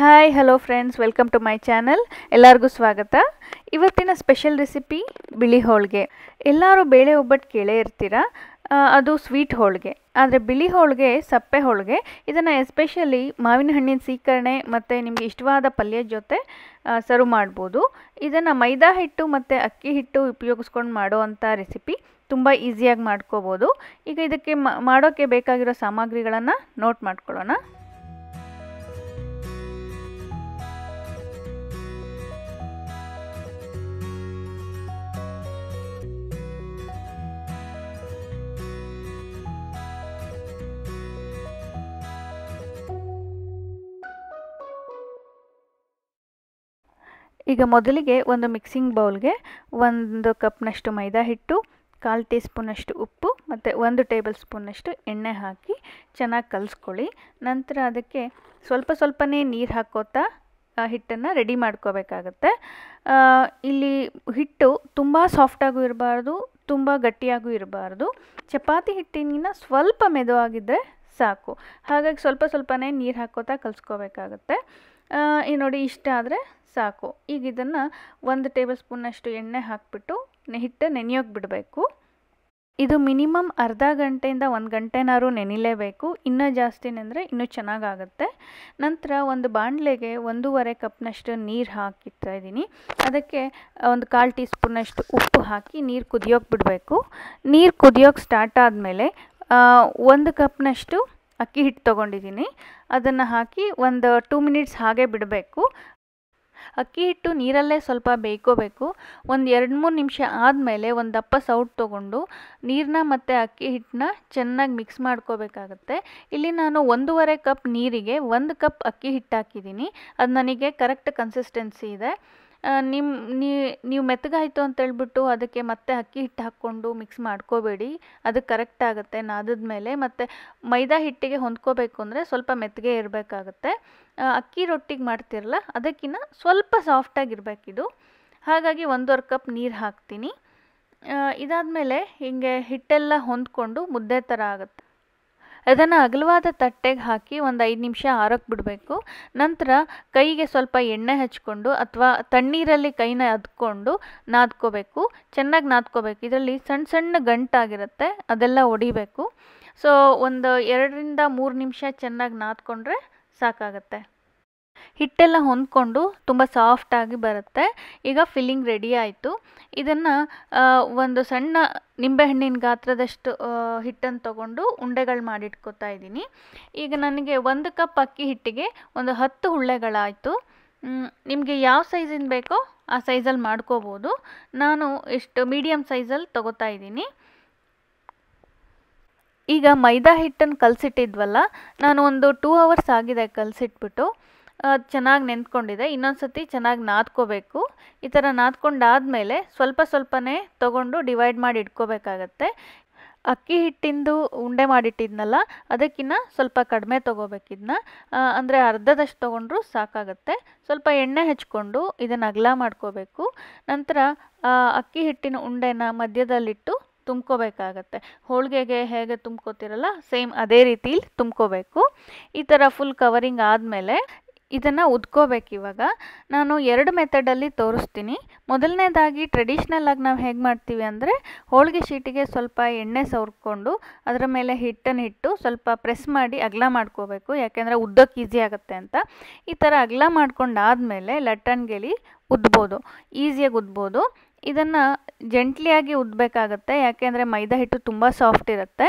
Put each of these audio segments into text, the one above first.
hi hello friends welcome to my channel ಎಲ್ಲರಿಗೂ ಸ್ವಾಗತ ಇವತ್ತಿನ ಸ್ಪೆಷಲ್ ರೆಸಿಪಿ ಬಿಳಿ ಹೋಳಿಗೆ ಎಲ್ಲರೂ ಬೇಳೆ ಒಬ್ಬಟ್ಟು ಕೇಳೇ ಇರ್ತೀರ ಅದು ಸ್ವೀಟ್ ಹೋಳಿಗೆ ಆದರೆ ಬಿಳಿ ಹೋಳಿಗೆ ಸಪ್ಪೆ ಹೋಳಿಗೆ ಇದನ್ನು ಎಸ್ಪೆಷಲಿ ಮಾವಿನ ಹಣ್ಣಿನ ಸೀಕರಣೆ ಮತ್ತು ನಿಮಗೆ ಇಷ್ಟವಾದ ಪಲ್ಯ ಜೊತೆ ಸರ್ವ್ ಮಾಡ್ಬೋದು ಇದನ್ನು ಮೈದಾ ಹಿಟ್ಟು ಮತ್ತು ಅಕ್ಕಿ ಹಿಟ್ಟು ಉಪಯೋಗಿಸ್ಕೊಂಡು ಮಾಡೋವಂಥ ರೆಸಿಪಿ ತುಂಬ ಈಸಿಯಾಗಿ ಮಾಡ್ಕೋಬೋದು ಈಗ ಇದಕ್ಕೆ ಮಾಡೋಕ್ಕೆ ಬೇಕಾಗಿರೋ ಸಾಮಗ್ರಿಗಳನ್ನು ನೋಟ್ ಮಾಡ್ಕೊಳ್ಳೋಣ ಈಗ ಮೊದಲಿಗೆ ಒಂದು ಮಿಕ್ಸಿಂಗ್ ಬೌಲ್ಗೆ ಒಂದು ಕಪ್ನಷ್ಟು ಮೈದಾ ಹಿಟ್ಟು ಕಾಲು ಟೀ ಸ್ಪೂನಷ್ಟು ಉಪ್ಪು ಮತ್ತು ಒಂದು ಟೇಬಲ್ ಸ್ಪೂನಷ್ಟು ಎಣ್ಣೆ ಹಾಕಿ ಚೆನ್ನಾಗಿ ಕಲಿಸ್ಕೊಳ್ಳಿ ನಂತರ ಅದಕ್ಕೆ ಸ್ವಲ್ಪ ಸ್ವಲ್ಪನೇ ನೀರು ಹಾಕೋತಾ ಹಿಟ್ಟನ್ನು ರೆಡಿ ಮಾಡ್ಕೋಬೇಕಾಗತ್ತೆ ಇಲ್ಲಿ ಹಿಟ್ಟು ತುಂಬ ಸಾಫ್ಟಾಗೂ ಇರಬಾರ್ದು ತುಂಬ ಗಟ್ಟಿಯಾಗೂ ಇರಬಾರ್ದು ಚಪಾತಿ ಹಿಟ್ಟಿನ ಸ್ವಲ್ಪ ಮೆದುವಾಗಿದ್ದರೆ ಸಾಕು ಹಾಗಾಗಿ ಸ್ವಲ್ಪ ಸ್ವಲ್ಪನೇ ನೀರು ಹಾಕೋತಾ ಕಲಿಸ್ಕೋಬೇಕಾಗತ್ತೆ ಈ ನೋಡಿ ಇಷ್ಟ ಆದರೆ ಸಾಕು ಈಗ ಇದನ್ನು ಒಂದು ಟೇಬಲ್ ಸ್ಪೂನಷ್ಟು ಎಣ್ಣೆ ಹಾಕಿಬಿಟ್ಟು ಹಿಟ್ಟು ನೆನೆಯೋಕೆ ಬಿಡಬೇಕು ಇದು ಮಿನಿಮಮ್ ಅರ್ಧ ಗಂಟೆಯಿಂದ ಒಂದು ಗಂಟೆನಾದ್ರೂ ನೆನಿಲೇಬೇಕು ಇನ್ನೂ ಜಾಸ್ತಿ ನೆಂದರೆ ಇನ್ನೂ ಚೆನ್ನಾಗಾಗುತ್ತೆ ನಂತರ ಒಂದು ಬಾಣಲೆಗೆ ಒಂದೂವರೆ ಕಪ್ನಷ್ಟು ನೀರು ಹಾಕಿರ್ತಾ ಇದ್ದೀನಿ ಅದಕ್ಕೆ ಒಂದು ಕಾಲು ಟೀ ಸ್ಪೂನಷ್ಟು ಉಪ್ಪು ಹಾಕಿ ನೀರು ಕುದಿಯೋಕೆ ಬಿಡಬೇಕು ನೀರು ಕುದಿಯೋಕೆ ಸ್ಟಾರ್ಟ್ ಆದಮೇಲೆ ಒಂದು ಕಪ್ನಷ್ಟು ಅಕ್ಕಿ ಹಿಟ್ಟು ತೊಗೊಂಡಿದ್ದೀನಿ ಅದನ್ನು ಹಾಕಿ ಒಂದು ಟೂ ಮಿನಿಟ್ಸ್ ಹಾಗೆ ಬಿಡಬೇಕು ಅಕ್ಕಿ ಹಿಟ್ಟು ನೀರಲ್ಲೇ ಸ್ವಲ್ಪ ಬೇಯ್ಕೋಬೇಕು ಒಂದು ಎರಡು ಮೂರು ನಿಮಿಷ ಆದಮೇಲೆ ಒಂದು ದಪ್ಪ ಸೌಟ್ ತೊಗೊಂಡು ನೀರನ್ನ ಮತ್ತು ಅಕ್ಕಿ ಹಿಟ್ಟನ್ನ ಚೆನ್ನಾಗಿ ಮಿಕ್ಸ್ ಮಾಡ್ಕೋಬೇಕಾಗತ್ತೆ ಇಲ್ಲಿ ನಾನು ಒಂದೂವರೆ ಕಪ್ ನೀರಿಗೆ ಒಂದು ಕಪ್ ಅಕ್ಕಿ ಹಿಟ್ಟು ಹಾಕಿದ್ದೀನಿ ಅದು ನನಗೆ ಕರೆಕ್ಟ್ ಕನ್ಸಿಸ್ಟೆನ್ಸಿ ಇದೆ ನಿಮ್ಮ ನೀವು ಮೆತ್ತಗಾಯಿತು ಅಂತೇಳ್ಬಿಟ್ಟು ಅದಕ್ಕೆ ಮತ್ತೆ ಅಕ್ಕಿ ಹಿಟ್ಟು ಹಾಕ್ಕೊಂಡು ಮಿಕ್ಸ್ ಮಾಡ್ಕೋಬೇಡಿ ಅದು ಕರೆಕ್ಟ್ ಆಗುತ್ತೆ ನಾದದ ಮೇಲೆ ಮತ್ತು ಮೈದಾ ಹಿಟ್ಟಿಗೆ ಹೊಂದ್ಕೋಬೇಕು ಅಂದರೆ ಸ್ವಲ್ಪ ಮೆತ್ತಗೆ ಇರಬೇಕಾಗತ್ತೆ ಅಕ್ಕಿ ರೊಟ್ಟಿಗೆ ಮಾಡ್ತಿರಲ್ಲ ಅದಕ್ಕಿಂತ ಸ್ವಲ್ಪ ಸಾಫ್ಟಾಗಿರಬೇಕಿದು ಹಾಗಾಗಿ ಒಂದೂವರೆ ಕಪ್ ನೀರು ಹಾಕ್ತೀನಿ ಇದಾದ ಮೇಲೆ ಹೀಗೆ ಹಿಟ್ಟೆಲ್ಲ ಹೊಂದ್ಕೊಂಡು ಮುದ್ದೆ ಥರ ಆಗುತ್ತೆ ಅದನ್ನು ಅಗಲವಾದ ತಟ್ಟೆಗೆ ಹಾಕಿ ಒಂದು ಐದು ನಿಮಿಷ ಆರೋಕ್ ಬಿಡಬೇಕು ನಂತರ ಕೈಗೆ ಸ್ವಲ್ಪ ಎಣ್ಣೆ ಹಚ್ಕೊಂಡು ಅಥವಾ ತಣ್ಣೀರಲ್ಲಿ ಕೈನ ಅದ್ಕೊಂಡು ನಾದ್ಕೋಬೇಕು ಚೆನ್ನಾಗಿ ನಾದ್ಕೋಬೇಕು ಇದರಲ್ಲಿ ಸಣ್ಣ ಸಣ್ಣ ಗಂಟಾಗಿರುತ್ತೆ ಅದೆಲ್ಲ ಒಡಿಬೇಕು ಸೊ ಒಂದು ಎರಡರಿಂದ ಮೂರು ನಿಮಿಷ ಚೆನ್ನಾಗಿ ನಾದ್ಕೊಂಡ್ರೆ ಸಾಕಾಗತ್ತೆ ಹಿಟ್ಟೆಲ್ಲ ಹೊಂದ್ಕೊಂಡು ತುಂಬ ಸಾಫ್ಟಾಗಿ ಬರುತ್ತೆ ಈಗ ಫಿಲ್ಲಿಂಗ್ ರೆಡಿ ಆಯಿತು ಇದನ್ನು ಒಂದು ಸಣ್ಣ ನಿಂಬೆಹಣ್ಣಿನ ಗಾತ್ರದಷ್ಟು ಹಿಟ್ಟನ್ನು ತಗೊಂಡು ಉಂಡೆಗಳು ಮಾಡಿಟ್ಕೋತಾ ಇದ್ದೀನಿ ಈಗ ನನಗೆ ಒಂದು ಕಪ್ ಅಕ್ಕಿ ಹಿಟ್ಟಿಗೆ ಒಂದು ಹತ್ತು ಹುಳ್ಳೆಗಳಾಯಿತು ನಿಮಗೆ ಯಾವ ಸೈಜಿನ ಬೇಕೋ ಆ ಸೈಜಲ್ಲಿ ಮಾಡ್ಕೋಬೋದು ನಾನು ಇಷ್ಟು ಮೀಡಿಯಮ್ ಸೈಜಲ್ಲಿ ತಗೋತಾ ಇದ್ದೀನಿ ಈಗ ಮೈದಾ ಹಿಟ್ಟನ್ನು ಕಲಸಿಟ್ಟಿದ್ವಲ್ಲ ನಾನು ಒಂದು ಟೂ ಅವರ್ಸ್ ಆಗಿದೆ ಕಲಸಿಟ್ಬಿಟ್ಟು ಚೆನ್ನಾಗಿ ನೆಂದ್ಕೊಂಡಿದೆ ಇನ್ನೊಂದು ಸತಿ ಚೆನ್ನಾಗಿ ನಾದ್ಕೋಬೇಕು ಈ ಥರ ನಾದ್ಕೊಂಡಾದಮೇಲೆ ಸ್ವಲ್ಪ ಸ್ವಲ್ಪನೇ ತೊಗೊಂಡು ಡಿವೈಡ್ ಮಾಡಿ ಇಟ್ಕೋಬೇಕಾಗತ್ತೆ ಅಕ್ಕಿ ಹಿಟ್ಟಿಂದು ಉಂಡೆ ಮಾಡಿಟ್ಟಿದ್ನಲ್ಲ ಅದಕ್ಕಿಂತ ಸ್ವಲ್ಪ ಕಡಿಮೆ ತೊಗೋಬೇಕಿದ್ನ ಅಂದರೆ ಅರ್ಧದಷ್ಟು ತೊಗೊಂಡ್ರೂ ಸಾಕಾಗುತ್ತೆ ಸ್ವಲ್ಪ ಎಣ್ಣೆ ಹಚ್ಕೊಂಡು ಇದನ್ನು ಅಗಲ ಮಾಡ್ಕೋಬೇಕು ನಂತರ ಅಕ್ಕಿ ಹಿಟ್ಟಿನ ಉಂಡೆನ ಮಧ್ಯದಲ್ಲಿಟ್ಟು ತುಂಬ್ಕೋಬೇಕಾಗತ್ತೆ ಹೋಳಿಗೆಗೆ ಹೇಗೆ ತುಂಬ್ಕೋತಿರಲ್ಲ ಸೇಮ್ ಅದೇ ರೀತಿಲಿ ತುಂಬ್ಕೋಬೇಕು ಈ ಥರ ಫುಲ್ ಕವರಿಂಗ್ ಆದಮೇಲೆ ಇದನ್ನು ಉದ್ಕೋಬೇಕು ಇವಾಗ ನಾನು ಎರಡು ಮೆಥಡಲ್ಲಿ ತೋರಿಸ್ತೀನಿ ಮೊದಲನೇದಾಗಿ ಟ್ರೆಡಿಷ್ನಲ್ಲಾಗಿ ನಾವು ಹೇಗೆ ಮಾಡ್ತೀವಿ ಅಂದರೆ ಹೋಳಿಗೆ ಶೀಟಿಗೆ ಸ್ವಲ್ಪ ಎಣ್ಣೆ ಸವರ್ಕೊಂಡು ಅದರ ಮೇಲೆ ಹಿಟ್ಟನ್ನು ಹಿಟ್ಟು ಸ್ವಲ್ಪ ಪ್ರೆಸ್ ಮಾಡಿ ಅಗಲ ಮಾಡ್ಕೋಬೇಕು ಯಾಕೆಂದರೆ ಉದ್ದಕ್ಕೆ ಈಸಿ ಆಗುತ್ತೆ ಅಂತ ಈ ಥರ ಅಗಲ ಮಾಡ್ಕೊಂಡಾದಮೇಲೆ ಲಟ್ಟಣ್ಗೆಲಿ ಉದ್ಬೋದು ಈಸಿಯಾಗಿ ಉದ್ಬೋದು ಇದನ್ನು ಜೆಂಟ್ಲಿಯಾಗಿ ಉದ್ದಬೇಕಾಗತ್ತೆ ಯಾಕೆಂದರೆ ಮೈದಾ ಹಿಟ್ಟು ತುಂಬ ಸಾಫ್ಟ್ ಇರುತ್ತೆ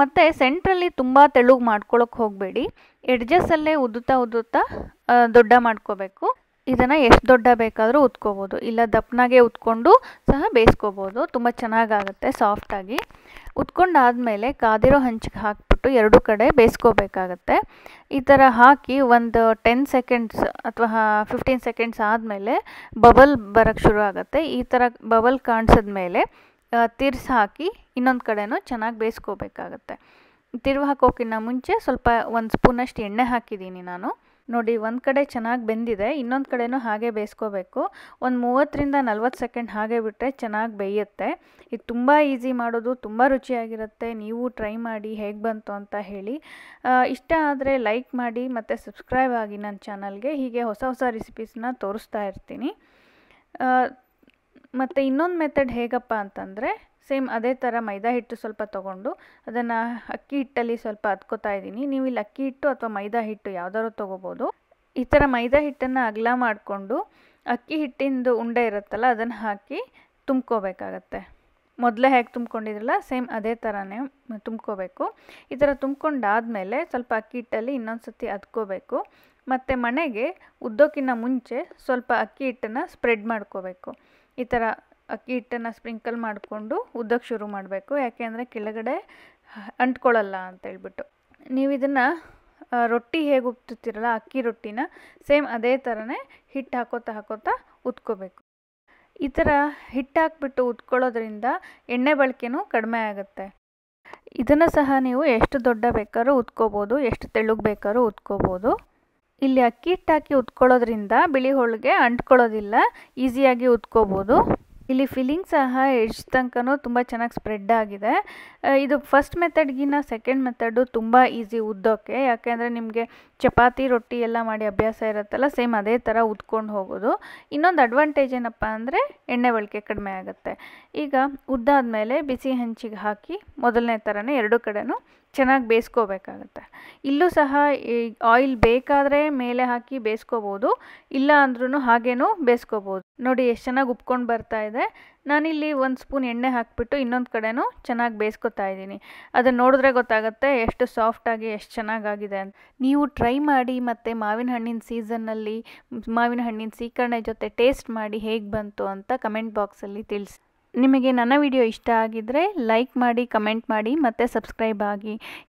ಮತ್ತು ಸೆಂಟ್ರಲ್ಲಿ ತುಂಬ ತೆಳುಗೆ ಮಾಡ್ಕೊಳ್ಳೋಕೆ ಹೋಗಬೇಡಿ ಎಡ್ಜಸ್ಸಲ್ಲೇ ಉದ್ದುತ್ತಾ ಉದ್ದುತ್ತಾ ದೊಡ್ಡ ಮಾಡ್ಕೋಬೇಕು ಇದನ್ನು ಎಷ್ಟು ದೊಡ್ಡ ಬೇಕಾದರೂ ಉತ್ಕೋಬೋದು ಇಲ್ಲ ದಪ್ಪನಾಗೆ ಉತ್ಕೊಂಡು ಸಹ ಬೇಯಿಸ್ಕೋಬೋದು ತುಂಬ ಚೆನ್ನಾಗಾಗುತ್ತೆ ಸಾಫ್ಟಾಗಿ ಉತ್ಕೊಂಡಾದಮೇಲೆ ಕಾದಿರೋ ಹಂಚಿಗೆ ಹಾಕಿಬಿಟ್ಟು ಎರಡು ಕಡೆ ಬೇಯಿಸ್ಕೋಬೇಕಾಗತ್ತೆ ಈ ಥರ ಹಾಕಿ ಒಂದು ಟೆನ್ ಸೆಕೆಂಡ್ಸ್ ಅಥವಾ ಫಿಫ್ಟೀನ್ ಸೆಕೆಂಡ್ಸ್ ಆದಮೇಲೆ ಬಬಲ್ ಬರೋಕ್ಕೆ ಶುರು ಆಗುತ್ತೆ ಈ ಥರ ಬಬಲ್ ಕಾಣಿಸಿದ ತಿರ್ಸಿ ಹಾಕಿ ಇನ್ನೊಂದು ಕಡೆನೂ ಚೆನ್ನಾಗಿ ಬೇಯಿಸ್ಕೋಬೇಕಾಗತ್ತೆ ತಿರುವು ಹಾಕೋಕ್ಕಿಂತ ಮುಂಚೆ ಸ್ವಲ್ಪ ಒಂದು ಸ್ಪೂನಷ್ಟು ಎಣ್ಣೆ ಹಾಕಿದ್ದೀನಿ ನಾನು ನೋಡಿ ಒಂದು ಕಡೆ ಚೆನ್ನಾಗಿ ಬೆಂದಿದೆ ಇನ್ನೊಂದು ಕಡೆನೂ ಹಾಗೆ ಬೇಯಿಸ್ಕೋಬೇಕು ಒಂದು ಮೂವತ್ತರಿಂದ ನಲ್ವತ್ತು ಸೆಕೆಂಡ್ ಹಾಗೆ ಬಿಟ್ಟರೆ ಚೆನ್ನಾಗಿ ಬೇಯುತ್ತೆ ಇದು ತುಂಬ ಈಸಿ ಮಾಡೋದು ತುಂಬ ರುಚಿಯಾಗಿರುತ್ತೆ ನೀವು ಟ್ರೈ ಮಾಡಿ ಹೇಗೆ ಬಂತು ಅಂತ ಹೇಳಿ ಇಷ್ಟ ಆದರೆ ಲೈಕ್ ಮಾಡಿ ಮತ್ತು ಸಬ್ಸ್ಕ್ರೈಬ್ ಆಗಿ ನನ್ನ ಚಾನಲ್ಗೆ ಹೀಗೆ ಹೊಸ ಹೊಸ ರೆಸಿಪೀಸ್ನ ತೋರಿಸ್ತಾ ಇರ್ತೀನಿ ಮತ್ತು ಇನ್ನೊಂದು ಮೆಥಡ್ ಹೇಗಪ್ಪ ಅಂತಂದರೆ ಸೇಮ್ ಅದೇ ಥರ ಮೈದಾ ಹಿಟ್ಟು ಸ್ವಲ್ಪ ತೊಗೊಂಡು ಅದನ್ನು ಅಕ್ಕಿ ಹಿಟ್ಟಲ್ಲಿ ಸ್ವಲ್ಪ ಹತ್ಕೋತಾ ಇದ್ದೀನಿ ನೀವು ಇಲ್ಲಿ ಅಕ್ಕಿ ಹಿಟ್ಟು ಅಥವಾ ಮೈದಾ ಹಿಟ್ಟು ಯಾವ್ದಾದ್ರು ತೊಗೋಬೋದು ಈ ಥರ ಮೈದಾ ಹಿಟ್ಟನ್ನು ಅಗಲ ಮಾಡಿಕೊಂಡು ಅಕ್ಕಿ ಹಿಟ್ಟಿಂದು ಉಂಡೆ ಇರುತ್ತಲ್ಲ ಅದನ್ನು ಹಾಕಿ ತುಂಬ್ಕೋಬೇಕಾಗತ್ತೆ ಮೊದಲೇ ಹೇಗೆ ತುಂಬ್ಕೊಂಡಿದ್ರಲ್ಲ ಸೇಮ್ ಅದೇ ಥರನೇ ತುಂಬ್ಕೋಬೇಕು ಈ ಥರ ತುಂಬ್ಕೊಂಡಾದಮೇಲೆ ಸ್ವಲ್ಪ ಅಕ್ಕಿ ಹಿಟ್ಟಲ್ಲಿ ಇನ್ನೊಂದು ಸರ್ತಿ ಹತ್ಕೋಬೇಕು ಮತ್ತು ಮನೆಗೆ ಉದ್ದೋಕ್ಕಿಂತ ಮುಂಚೆ ಸ್ವಲ್ಪ ಅಕ್ಕಿ ಹಿಟ್ಟನ್ನು ಸ್ಪ್ರೆಡ್ ಮಾಡ್ಕೋಬೇಕು ಈ ಥರ ಅಕ್ಕಿ ಹಿಟ್ಟನ್ನು ಸ್ಪ್ರಿಂಕಲ್ ಮಾಡಿಕೊಂಡು ಉದ್ದಕ್ಕೆ ಶುರು ಮಾಡಬೇಕು ಯಾಕೆ ಅಂದರೆ ಕೆಳಗಡೆ ಅಂಟ್ಕೊಳ್ಳಲ್ಲ ಅಂತೇಳ್ಬಿಟ್ಟು ನೀವು ಇದನ್ನು ರೊಟ್ಟಿ ಹೇಗೆ ಉಪ್ತುತ್ತೀರಲ್ಲ ಅಕ್ಕಿ ರೊಟ್ಟಿನ ಸೇಮ್ ಅದೇ ಥರನೇ ಹಿಟ್ಟು ಹಾಕೋತಾ ಹಾಕೋತಾ ಉತ್ಕೋಬೇಕು ಈ ಥರ ಹಿಟ್ಟು ಹಾಕ್ಬಿಟ್ಟು ಉತ್ಕೊಳ್ಳೋದ್ರಿಂದ ಎಣ್ಣೆ ಬಳಕೆನೂ ಕಡಿಮೆ ಆಗುತ್ತೆ ಇದನ್ನು ಸಹ ನೀವು ಎಷ್ಟು ದೊಡ್ಡ ಬೇಕಾದ್ರೂ ಉತ್ಕೋಬೋದು ಎಷ್ಟು ತೆಳ್ಳಗೆ ಬೇಕಾದ್ರೂ ಉತ್ಕೋಬೋದು ಇಲ್ಲಿ ಅಕ್ಕಿ ಹಿಟ್ಟು ಹಾಕಿ ಉತ್ಕೊಳ್ಳೋದ್ರಿಂದ ಬಿಳಿ ಹೋಳಿಗೆ ಅಂಟ್ಕೊಳ್ಳೋದಿಲ್ಲ ಈಸಿಯಾಗಿ ಉತ್ಕೋಬೋದು ಇಲ್ಲಿ ಫಿಲ್ಲಿಂಗ್ ಸಹ ಎಡ್ಜ್ ತನಕನೂ ತುಂಬ ಚೆನ್ನಾಗಿ ಸ್ಪ್ರೆಡ್ ಆಗಿದೆ ಇದು ಫಸ್ಟ್ ಮೆಥಡ್ಗಿನ್ನ ಸೆಕೆಂಡ್ ಮೆಥಡು ತುಂಬ ಈಸಿ ಉದ್ದೋಕ್ಕೆ ಯಾಕೆಂದರೆ ನಿಮಗೆ ಚಪಾತಿ ರೊಟ್ಟಿ ಎಲ್ಲ ಮಾಡಿ ಅಭ್ಯಾಸ ಇರುತ್ತಲ್ಲ ಸೇಮ್ ಅದೇ ಥರ ಉದ್ಕೊಂಡು ಹೋಗೋದು ಇನ್ನೊಂದು ಅಡ್ವಾಂಟೇಜ್ ಏನಪ್ಪ ಅಂದರೆ ಎಣ್ಣೆ ಬಳಕೆ ಕಡಿಮೆ ಆಗುತ್ತೆ ಈಗ ಉದ್ದಾದ ಮೇಲೆ ಬಿಸಿ ಹೆಂಚಿಗೆ ಹಾಕಿ ಮೊದಲನೇ ಥರನೇ ಎರಡು ಕಡೆನೂ ಚೆನ್ನಾಗಿ ಬೇಯಿಸ್ಕೋಬೇಕಾಗತ್ತೆ ಇಲ್ಲೂ ಸಹ ಈ ಆಯಿಲ್ ಬೇಕಾದರೆ ಮೇಲೆ ಹಾಕಿ ಬೇಯಿಸ್ಕೋಬೋದು ಇಲ್ಲ ಅಂದ್ರೂ ಹಾಗೇನೂ ಬೇಯಿಸ್ಕೋಬೋದು ನೋಡಿ ಎಷ್ಟು ಚೆನ್ನಾಗಿ ಉಪ್ಕೊಂಡು ಬರ್ತಾ ಇದೆ ನಾನಿಲ್ಲಿ ಒಂದು ಸ್ಪೂನ್ ಎಣ್ಣೆ ಹಾಕಿಬಿಟ್ಟು ಇನ್ನೊಂದು ಕಡೆನೂ ಚೆನ್ನಾಗಿ ಬೇಯಿಸ್ಕೊತಾ ಇದ್ದೀನಿ ಅದನ್ನು ನೋಡಿದ್ರೆ ಗೊತ್ತಾಗುತ್ತೆ ಎಷ್ಟು ಸಾಫ್ಟಾಗಿ ಎಷ್ಟು ಚೆನ್ನಾಗಾಗಿದೆ ಅಂತ ನೀವು ಟ್ರೈ ಮಾಡಿ ಮತ್ತು ಮಾವಿನ ಹಣ್ಣಿನ ಸೀಸನ್ನಲ್ಲಿ ಮಾವಿನ ಹಣ್ಣಿನ ಸೀಕರಣೆ ಜೊತೆ ಟೇಸ್ಟ್ ಮಾಡಿ ಹೇಗೆ ಬಂತು ಅಂತ ಕಮೆಂಟ್ ಬಾಕ್ಸಲ್ಲಿ ತಿಳಿಸಿ ನಿಮಗೆ ನನ್ನ ವಿಡಿಯೋ ಇಷ್ಟ ಆಗಿದ್ದರೆ ಲೈಕ್ ಮಾಡಿ ಕಮೆಂಟ್ ಮಾಡಿ ಮತ್ತು ಸಬ್ಸ್ಕ್ರೈಬ್ ಆಗಿ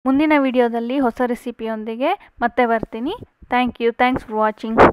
ಮುಂದಿನ ವಿಡಿಯೋದಲ್ಲಿ ಹೊಸ ರೆಸಿಪಿಯೊಂದಿಗೆ ಮತ್ತೆ ಬರ್ತೀನಿ thank you thanks for watching